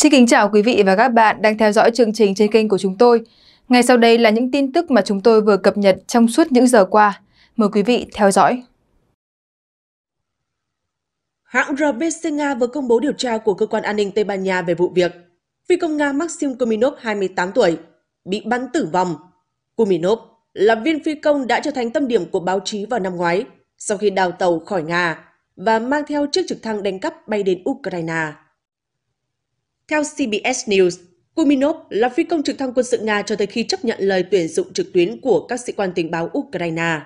Xin kính chào quý vị và các bạn đang theo dõi chương trình trên kênh của chúng tôi. Ngay sau đây là những tin tức mà chúng tôi vừa cập nhật trong suốt những giờ qua. Mời quý vị theo dõi. Hãng RBC Nga vừa công bố điều tra của cơ quan an ninh Tây Ban Nha về vụ việc phi công Nga Maxim Kuminov 28 tuổi bị bắn tử vong. Kuminov là viên phi công đã trở thành tâm điểm của báo chí vào năm ngoái sau khi đào tàu khỏi Nga và mang theo chiếc trực thăng đánh cắp bay đến Ukraine. Theo CBS News, Kuminov là phi công trực thăng quân sự Nga cho tới khi chấp nhận lời tuyển dụng trực tuyến của các sĩ quan tình báo Ukraine.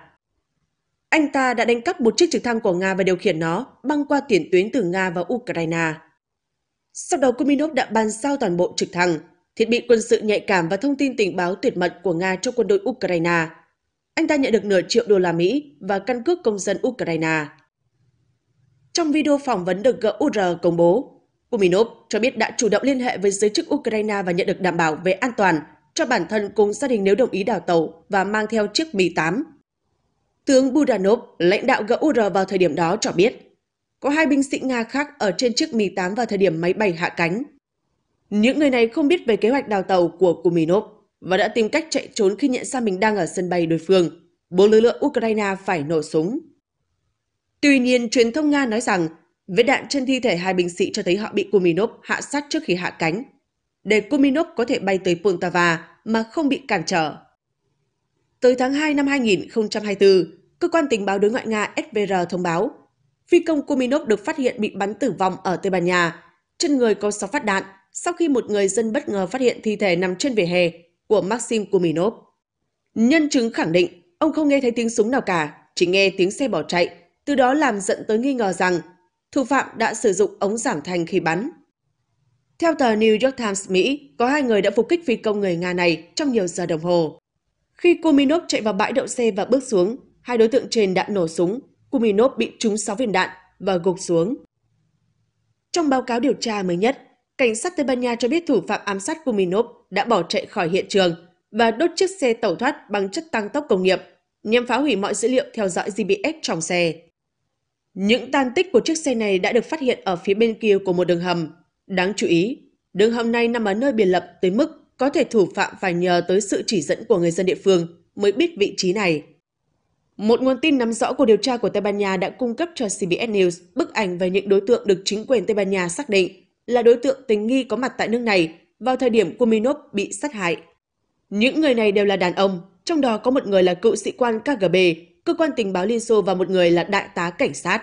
Anh ta đã đánh cắp một chiếc trực thăng của Nga và điều khiển nó băng qua tiền tuyến từ Nga vào Ukraine. Sau đó Kuminov đã bàn giao toàn bộ trực thăng, thiết bị quân sự nhạy cảm và thông tin tình báo tuyệt mật của Nga cho quân đội Ukraine. Anh ta nhận được nửa triệu đô la Mỹ và căn cước công dân Ukraine. Trong video phỏng vấn được GUR công bố, Kuminov cho biết đã chủ động liên hệ với giới chức Ukraine và nhận được đảm bảo về an toàn cho bản thân cùng gia đình nếu đồng ý đào tàu và mang theo chiếc Mi-8. Tướng Budanov, lãnh đạo GUR vào thời điểm đó cho biết, có hai binh sĩ Nga khác ở trên chiếc Mi-8 vào thời điểm máy bay hạ cánh. Những người này không biết về kế hoạch đào tàu của Kuminov và đã tìm cách chạy trốn khi nhận ra mình đang ở sân bay đối phương. Bốn lực lượng Ukraine phải nổ súng. Tuy nhiên, truyền thông Nga nói rằng Vết đạn trên thi thể hai binh sĩ cho thấy họ bị Kuminov hạ sát trước khi hạ cánh, để Kuminov có thể bay tới Poltava mà không bị cản trở. Tới tháng 2 năm 2024, cơ quan tình báo đối ngoại Nga SVR thông báo, phi công Kuminov được phát hiện bị bắn tử vong ở Tây Ban Nha, chân người có 6 phát đạn sau khi một người dân bất ngờ phát hiện thi thể nằm trên vỉa hè của Maxim Kuminov. Nhân chứng khẳng định ông không nghe thấy tiếng súng nào cả, chỉ nghe tiếng xe bỏ chạy, từ đó làm giận tới nghi ngờ rằng thủ phạm đã sử dụng ống giảm thanh khi bắn. Theo tờ New York Times Mỹ, có hai người đã phục kích phi công người Nga này trong nhiều giờ đồng hồ. Khi Kuminov chạy vào bãi đậu xe và bước xuống, hai đối tượng trên đã nổ súng. Kuminov bị trúng 6 viên đạn và gục xuống. Trong báo cáo điều tra mới nhất, cảnh sát Tây Ban Nha cho biết thủ phạm ám sát Kuminov đã bỏ chạy khỏi hiện trường và đốt chiếc xe tẩu thoát bằng chất tăng tốc công nghiệp nhằm phá hủy mọi dữ liệu theo dõi GPS trong xe. Những tan tích của chiếc xe này đã được phát hiện ở phía bên kia của một đường hầm. Đáng chú ý, đường hầm này nằm ở nơi biệt lập tới mức có thể thủ phạm phải nhờ tới sự chỉ dẫn của người dân địa phương mới biết vị trí này. Một nguồn tin nắm rõ của điều tra của Tây Ban Nha đã cung cấp cho CBS News bức ảnh về những đối tượng được chính quyền Tây Ban Nha xác định là đối tượng tình nghi có mặt tại nước này vào thời điểm Kuminov bị sát hại. Những người này đều là đàn ông, trong đó có một người là cựu sĩ quan KGB cơ quan tình báo Liên Xô và một người là đại tá cảnh sát.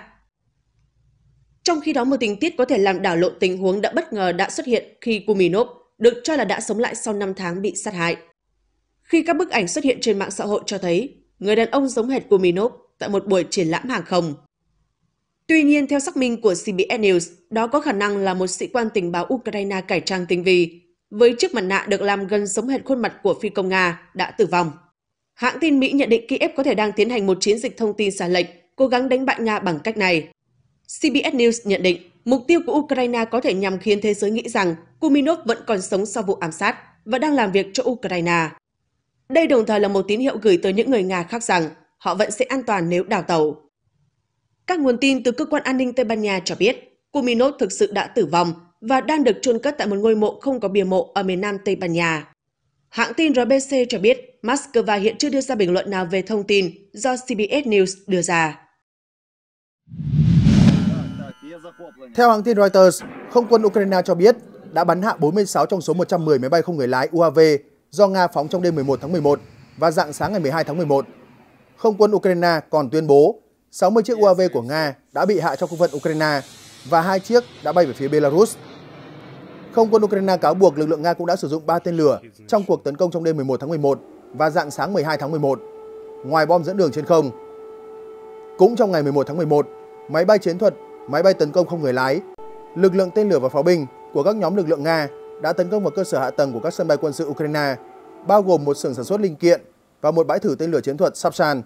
Trong khi đó một tình tiết có thể làm đảo lộn tình huống đã bất ngờ đã xuất hiện khi Kuminov được cho là đã sống lại sau 5 tháng bị sát hại. Khi các bức ảnh xuất hiện trên mạng xã hội cho thấy người đàn ông giống hệt Kuminov tại một buổi triển lãm hàng không. Tuy nhiên, theo xác minh của CBS News, đó có khả năng là một sĩ quan tình báo Ukraine cải trang tinh vi, với chiếc mặt nạ được làm gần giống hệt khuôn mặt của phi công Nga đã tử vong. Hãng tin Mỹ nhận định Kiev có thể đang tiến hành một chiến dịch thông tin xả lệch, cố gắng đánh bại Nga bằng cách này. CBS News nhận định mục tiêu của Ukraine có thể nhằm khiến thế giới nghĩ rằng Kuminov vẫn còn sống sau vụ ám sát và đang làm việc cho Ukraine. Đây đồng thời là một tín hiệu gửi tới những người Nga khác rằng họ vẫn sẽ an toàn nếu đào tàu. Các nguồn tin từ cơ quan an ninh Tây Ban Nha cho biết Kuminov thực sự đã tử vong và đang được chôn cất tại một ngôi mộ không có bia mộ ở miền nam Tây Ban Nha. Hãng tin RBC cho biết Moscow hiện chưa đưa ra bình luận nào về thông tin do CBS News đưa ra. Theo hãng tin Reuters, không quân Ukraine cho biết đã bắn hạ 46 trong số 110 máy bay không người lái UAV do Nga phóng trong đêm 11 tháng 11 và dạng sáng ngày 12 tháng 11. Không quân Ukraine còn tuyên bố 60 chiếc UAV của Nga đã bị hạ trong khu vực Ukraine và hai chiếc đã bay về phía Belarus. Không quân Ukraine cáo buộc lực lượng Nga cũng đã sử dụng 3 tên lửa trong cuộc tấn công trong đêm 11 tháng 11 và dạng sáng 12 tháng 11, ngoài bom dẫn đường trên không. Cũng trong ngày 11 tháng 11, máy bay chiến thuật, máy bay tấn công không người lái, lực lượng tên lửa và pháo binh của các nhóm lực lượng Nga đã tấn công vào cơ sở hạ tầng của các sân bay quân sự Ukraine, bao gồm một xưởng sản xuất linh kiện và một bãi thử tên lửa chiến thuật Sapsan.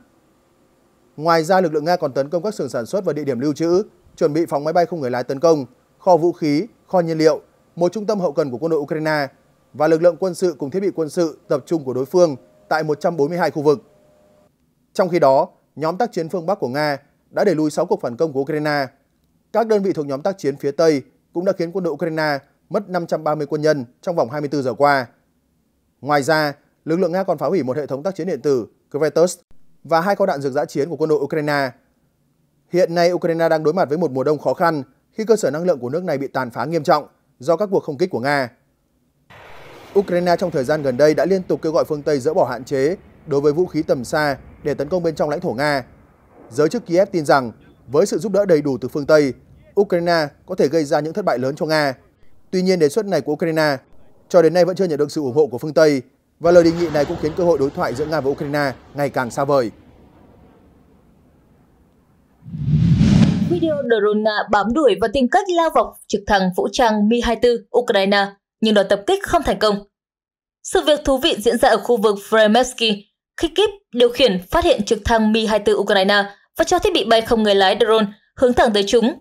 Ngoài ra, lực lượng Nga còn tấn công các xưởng sản xuất và địa điểm lưu trữ, chuẩn bị phóng máy bay không người lái tấn công, kho vũ khí, kho nhiên liệu, một trung tâm hậu cần của quân đội Ukraine và lực lượng quân sự cùng thiết bị quân sự tập trung của đối phương tại 142 khu vực. Trong khi đó, nhóm tác chiến phương Bắc của Nga đã đẩy lùi 6 cuộc phản công của Ukraine. Các đơn vị thuộc nhóm tác chiến phía Tây cũng đã khiến quân đội Ukraine mất 530 quân nhân trong vòng 24 giờ qua. Ngoài ra, lực lượng Nga còn phá hủy một hệ thống tác chiến điện tử Krevetus và hai kho đạn dược giã chiến của quân đội Ukraine. Hiện nay, Ukraine đang đối mặt với một mùa đông khó khăn khi cơ sở năng lượng của nước này bị tàn phá nghiêm trọng do các cuộc không kích của Nga. Ukraine trong thời gian gần đây đã liên tục kêu gọi phương Tây dỡ bỏ hạn chế đối với vũ khí tầm xa để tấn công bên trong lãnh thổ Nga. Giới chức Kiev tin rằng với sự giúp đỡ đầy đủ từ phương Tây, Ukraine có thể gây ra những thất bại lớn cho Nga. Tuy nhiên, đề xuất này của Ukraine cho đến nay vẫn chưa nhận được sự ủng hộ của phương Tây và lời đề nghị này cũng khiến cơ hội đối thoại giữa Nga và Ukraine ngày càng xa vời. Video drone Nga bám đuổi và tìm cách lao vào trực thăng vũ trang Mi-24 Ukraine nhưng đợt tập kích không thành công. Sự việc thú vị diễn ra ở khu vực Fremevsky khi kíp điều khiển phát hiện trực thăng Mi-24 Ukraine và cho thiết bị bay không người lái drone hướng thẳng tới chúng.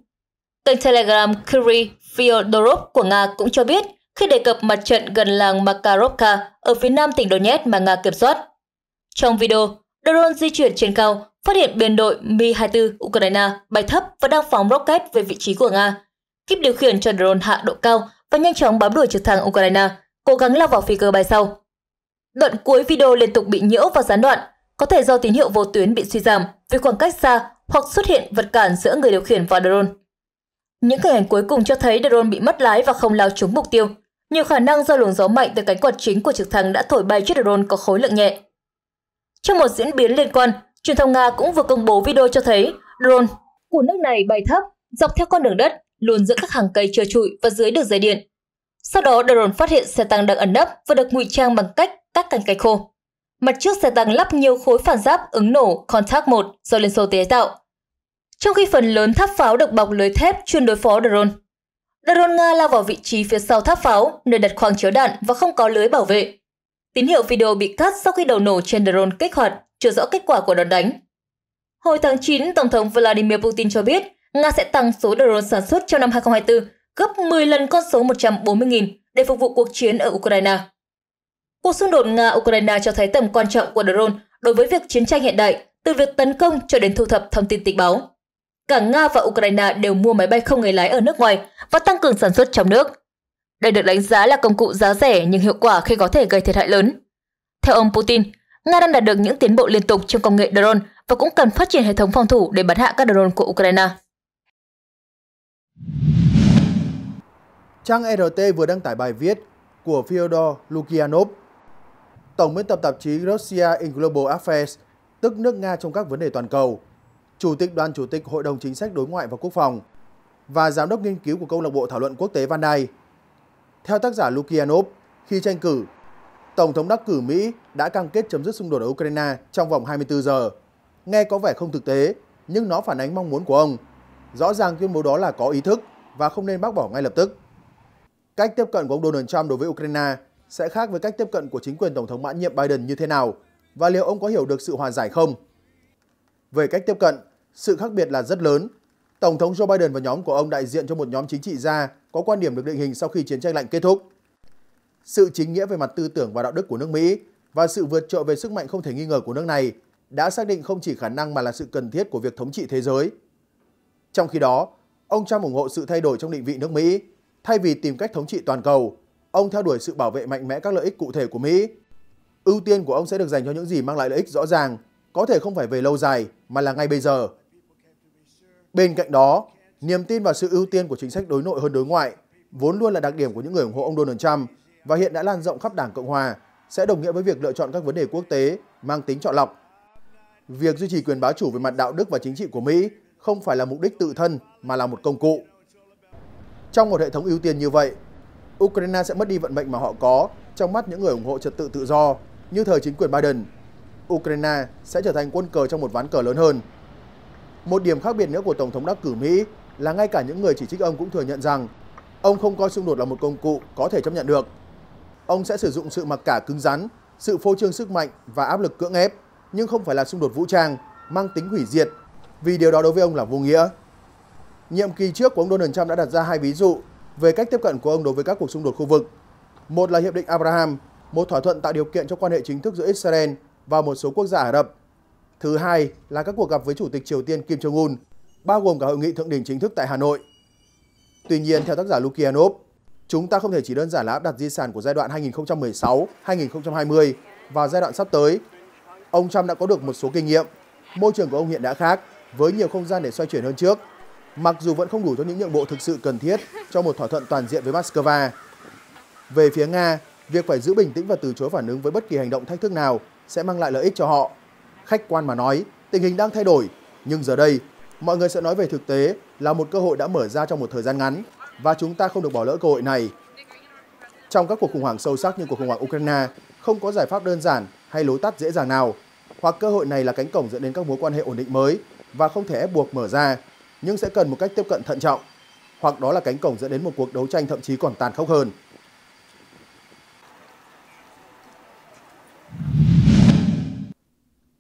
Kênh Telegram Kiri Fyodorov của Nga cũng cho biết khi đề cập mặt trận gần làng Makarovka ở phía nam tỉnh Donetsk mà Nga kiểm soát. Trong video, drone di chuyển trên cao phát hiện biên đội Mi-24 Ukraine bay thấp và đang phóng rocket về vị trí của Nga. Kíp điều khiển cho drone hạ độ cao và nhanh chóng bám đuổi trực thăng Ukraine, cố gắng lao vào phi cơ bay sau. Đoạn cuối video liên tục bị nhiễu và gián đoạn, có thể do tín hiệu vô tuyến bị suy giảm vì khoảng cách xa hoặc xuất hiện vật cản giữa người điều khiển và drone. Những hình ảnh cuối cùng cho thấy drone bị mất lái và không lao trúng mục tiêu. Nhiều khả năng do luồng gió mạnh từ cánh quạt chính của trực thăng đã thổi bay chiếc drone có khối lượng nhẹ. Trong một diễn biến liên quan, truyền thông Nga cũng vừa công bố video cho thấy drone của nước này bay thấp dọc theo con đường đất luôn giữa các hàng cây trơ trụi và dưới đường dây điện. Sau đó drone phát hiện xe tăng đang ẩn nấp và được ngụy trang bằng cách các cành cây khô. Mặt trước xe tăng lắp nhiều khối phản giáp ứng nổ Contact 1 do Liên Xô chế tạo. Trong khi phần lớn tháp pháo được bọc lưới thép chuyên đối phó drone. Drone Nga lao vào vị trí phía sau tháp pháo, nơi đặt khoang chứa đạn và không có lưới bảo vệ. Tín hiệu video bị cắt sau khi đầu nổ trên drone kích hoạt, chưa rõ kết quả của đòn đánh. Hồi tháng 9, Tổng thống Vladimir Putin cho biết Nga sẽ tăng số drone sản xuất trong năm 2024 gấp 10 lần con số 140.000 để phục vụ cuộc chiến ở Ukraine. Cuộc xung đột Nga-Ukraine cho thấy tầm quan trọng của drone đối với việc chiến tranh hiện đại, từ việc tấn công cho đến thu thập thông tin tình báo. Cả Nga và Ukraine đều mua máy bay không người lái ở nước ngoài và tăng cường sản xuất trong nước. Đây được đánh giá là công cụ giá rẻ nhưng hiệu quả khi có thể gây thiệt hại lớn. Theo ông Putin, Nga đang đạt được những tiến bộ liên tục trong công nghệ drone và cũng cần phát triển hệ thống phòng thủ để bắn hạ các drone của Ukraine. Trang e RT vừa đăng tải bài viết của Fyodor Lukyanov, tổng biên tập tạp chí Russia in Global Affairs, tức nước Nga trong các vấn đề toàn cầu, chủ tịch đoàn chủ tịch Hội đồng chính sách đối ngoại và quốc phòng và giám đốc nghiên cứu của câu lạc bộ thảo luận quốc tế Van Dai. Theo tác giả Lukyanov, khi tranh cử, Tổng thống đắc cử Mỹ đã cam kết chấm dứt xung đột ở Ukraine trong vòng 24 giờ. Nghe có vẻ không thực tế, nhưng nó phản ánh mong muốn của ông rõ ràng tuyên bố đó là có ý thức và không nên bác bỏ ngay lập tức. Cách tiếp cận của ông Donald Trump đối với Ukraine sẽ khác với cách tiếp cận của chính quyền Tổng thống mãn nhiệm Biden như thế nào và liệu ông có hiểu được sự hòa giải không? Về cách tiếp cận, sự khác biệt là rất lớn. Tổng thống Joe Biden và nhóm của ông đại diện cho một nhóm chính trị gia có quan điểm được định hình sau khi chiến tranh lạnh kết thúc. Sự chính nghĩa về mặt tư tưởng và đạo đức của nước Mỹ và sự vượt trội về sức mạnh không thể nghi ngờ của nước này đã xác định không chỉ khả năng mà là sự cần thiết của việc thống trị thế giới trong khi đó, ông Trump ủng hộ sự thay đổi trong định vị nước Mỹ. Thay vì tìm cách thống trị toàn cầu, ông theo đuổi sự bảo vệ mạnh mẽ các lợi ích cụ thể của Mỹ. Ưu tiên của ông sẽ được dành cho những gì mang lại lợi ích rõ ràng, có thể không phải về lâu dài mà là ngay bây giờ. Bên cạnh đó, niềm tin vào sự ưu tiên của chính sách đối nội hơn đối ngoại vốn luôn là đặc điểm của những người ủng hộ ông Donald Trump và hiện đã lan rộng khắp Đảng Cộng hòa sẽ đồng nghĩa với việc lựa chọn các vấn đề quốc tế mang tính chọn lọc. Việc duy trì quyền bá chủ về mặt đạo đức và chính trị của Mỹ không phải là mục đích tự thân mà là một công cụ. Trong một hệ thống ưu tiên như vậy, Ukraine sẽ mất đi vận mệnh mà họ có trong mắt những người ủng hộ trật tự tự do như thời chính quyền Biden. Ukraine sẽ trở thành quân cờ trong một ván cờ lớn hơn. Một điểm khác biệt nữa của Tổng thống đắc cử Mỹ là ngay cả những người chỉ trích ông cũng thừa nhận rằng ông không coi xung đột là một công cụ có thể chấp nhận được. Ông sẽ sử dụng sự mặc cả cứng rắn, sự phô trương sức mạnh và áp lực cưỡng ép, nhưng không phải là xung đột vũ trang mang tính hủy diệt vì điều đó đối với ông là vô nghĩa. Nhiệm kỳ trước của ông Donald Trump đã đặt ra hai ví dụ về cách tiếp cận của ông đối với các cuộc xung đột khu vực. Một là Hiệp định Abraham, một thỏa thuận tạo điều kiện cho quan hệ chính thức giữa Israel và một số quốc gia Ả Rập. Thứ hai là các cuộc gặp với Chủ tịch Triều Tiên Kim Jong-un, bao gồm cả hội nghị thượng đỉnh chính thức tại Hà Nội. Tuy nhiên, theo tác giả Lukianov, chúng ta không thể chỉ đơn giản là áp đặt di sản của giai đoạn 2016-2020 và giai đoạn sắp tới. Ông Trump đã có được một số kinh nghiệm, môi trường của ông hiện đã khác với nhiều không gian để xoay chuyển hơn trước. Mặc dù vẫn không đủ cho những nhượng bộ thực sự cần thiết cho một thỏa thuận toàn diện với Moscow. Về phía Nga, việc phải giữ bình tĩnh và từ chối phản ứng với bất kỳ hành động thách thức nào sẽ mang lại lợi ích cho họ. Khách quan mà nói, tình hình đang thay đổi, nhưng giờ đây, mọi người sẽ nói về thực tế là một cơ hội đã mở ra trong một thời gian ngắn và chúng ta không được bỏ lỡ cơ hội này. Trong các cuộc khủng hoảng sâu sắc như cuộc khủng hoảng Ukraine, không có giải pháp đơn giản hay lối tắt dễ dàng nào, hoặc cơ hội này là cánh cổng dẫn đến các mối quan hệ ổn định mới và không thể ép buộc mở ra, nhưng sẽ cần một cách tiếp cận thận trọng, hoặc đó là cánh cổng dẫn đến một cuộc đấu tranh thậm chí còn tàn khốc hơn.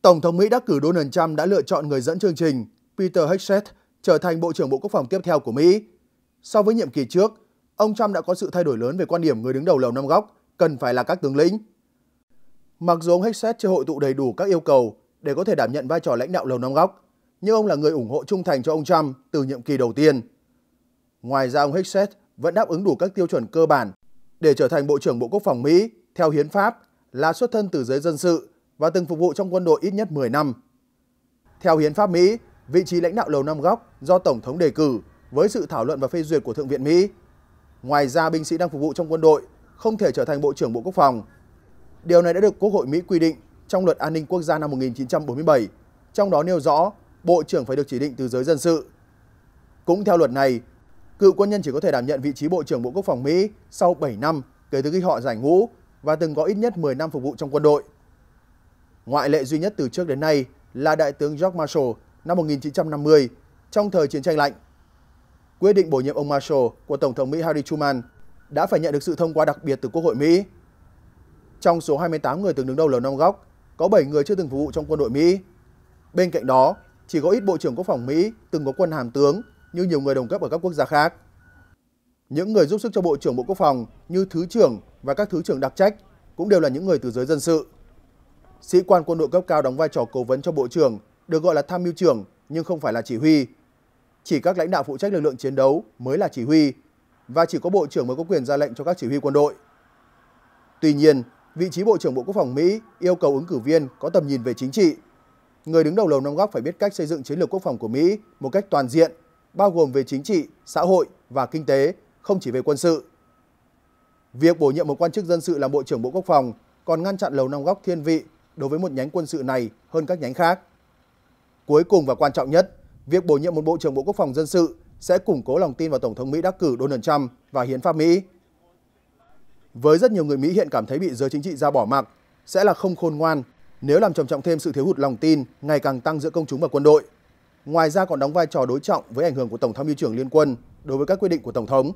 Tổng thống Mỹ đắc cử Donald Trump đã lựa chọn người dẫn chương trình Peter Hegseth trở thành Bộ trưởng Bộ Quốc phòng tiếp theo của Mỹ. So với nhiệm kỳ trước, ông Trump đã có sự thay đổi lớn về quan điểm người đứng đầu Lầu Năm Góc cần phải là các tướng lĩnh. Mặc dù ông Hegseth chưa hội tụ đầy đủ các yêu cầu để có thể đảm nhận vai trò lãnh đạo Lầu Năm Góc, nhưng ông là người ủng hộ trung thành cho ông Trump từ nhiệm kỳ đầu tiên. Ngoài ra ông Hickset vẫn đáp ứng đủ các tiêu chuẩn cơ bản để trở thành Bộ trưởng Bộ Quốc phòng Mỹ theo hiến pháp là xuất thân từ giới dân sự và từng phục vụ trong quân đội ít nhất 10 năm. Theo hiến pháp Mỹ, vị trí lãnh đạo Lầu Năm Góc do Tổng thống đề cử với sự thảo luận và phê duyệt của Thượng viện Mỹ. Ngoài ra, binh sĩ đang phục vụ trong quân đội không thể trở thành Bộ trưởng Bộ Quốc phòng. Điều này đã được Quốc hội Mỹ quy định trong Luật An ninh Quốc gia năm 1947, trong đó nêu rõ Bộ trưởng phải được chỉ định từ giới dân sự. Cũng theo luật này, cựu quân nhân chỉ có thể đảm nhận vị trí Bộ trưởng Bộ Quốc phòng Mỹ sau 7 năm kể từ khi họ giải ngũ và từng có ít nhất 10 năm phục vụ trong quân đội. Ngoại lệ duy nhất từ trước đến nay là Đại tướng George Marshall năm 1950 trong thời chiến tranh lạnh. Quyết định bổ nhiệm ông Marshall của Tổng thống Mỹ Harry Truman đã phải nhận được sự thông qua đặc biệt từ Quốc hội Mỹ. Trong số 28 người từng đứng đầu Lầu Năm Góc, có 7 người chưa từng phục vụ trong quân đội Mỹ. Bên cạnh đó, chỉ có ít Bộ trưởng Quốc phòng Mỹ từng có quân hàm tướng như nhiều người đồng cấp ở các quốc gia khác. Những người giúp sức cho Bộ trưởng Bộ Quốc phòng như Thứ trưởng và các Thứ trưởng đặc trách cũng đều là những người từ giới dân sự. Sĩ quan quân đội cấp cao đóng vai trò cố vấn cho Bộ trưởng, được gọi là tham mưu trưởng nhưng không phải là chỉ huy. Chỉ các lãnh đạo phụ trách lực lượng chiến đấu mới là chỉ huy và chỉ có Bộ trưởng mới có quyền ra lệnh cho các chỉ huy quân đội. Tuy nhiên, vị trí Bộ trưởng Bộ Quốc phòng Mỹ yêu cầu ứng cử viên có tầm nhìn về chính trị người đứng đầu Lầu Năm Góc phải biết cách xây dựng chiến lược quốc phòng của Mỹ một cách toàn diện, bao gồm về chính trị, xã hội và kinh tế, không chỉ về quân sự. Việc bổ nhiệm một quan chức dân sự làm Bộ trưởng Bộ Quốc phòng còn ngăn chặn Lầu Năm Góc thiên vị đối với một nhánh quân sự này hơn các nhánh khác. Cuối cùng và quan trọng nhất, việc bổ nhiệm một Bộ trưởng Bộ Quốc phòng dân sự sẽ củng cố lòng tin vào Tổng thống Mỹ đắc cử Donald Trump và Hiến pháp Mỹ. Với rất nhiều người Mỹ hiện cảm thấy bị giới chính trị ra bỏ mặc, sẽ là không khôn ngoan nếu làm trầm trọng thêm sự thiếu hụt lòng tin ngày càng tăng giữa công chúng và quân đội. Ngoài ra còn đóng vai trò đối trọng với ảnh hưởng của Tổng tham mưu trưởng Liên quân đối với các quyết định của Tổng thống.